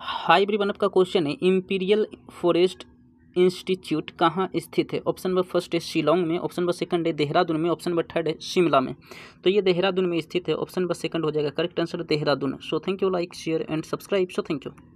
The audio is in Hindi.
हाइब्रिड वन का क्वेश्चन है इंपीरियल फॉरेस्ट इंस्टीट्यूट कहाँ स्थित है ऑप्शन नंबर फर्स्ट है शिलोंग में ऑप्शन नंबर सेकंड है देहरादून में ऑप्शन नंबर थर्ड है शिमला में तो ये देहरादून में स्थित है ऑप्शन नंबर सेकंड हो जाएगा correct answer Dehradun so thank you like share and subscribe so thank you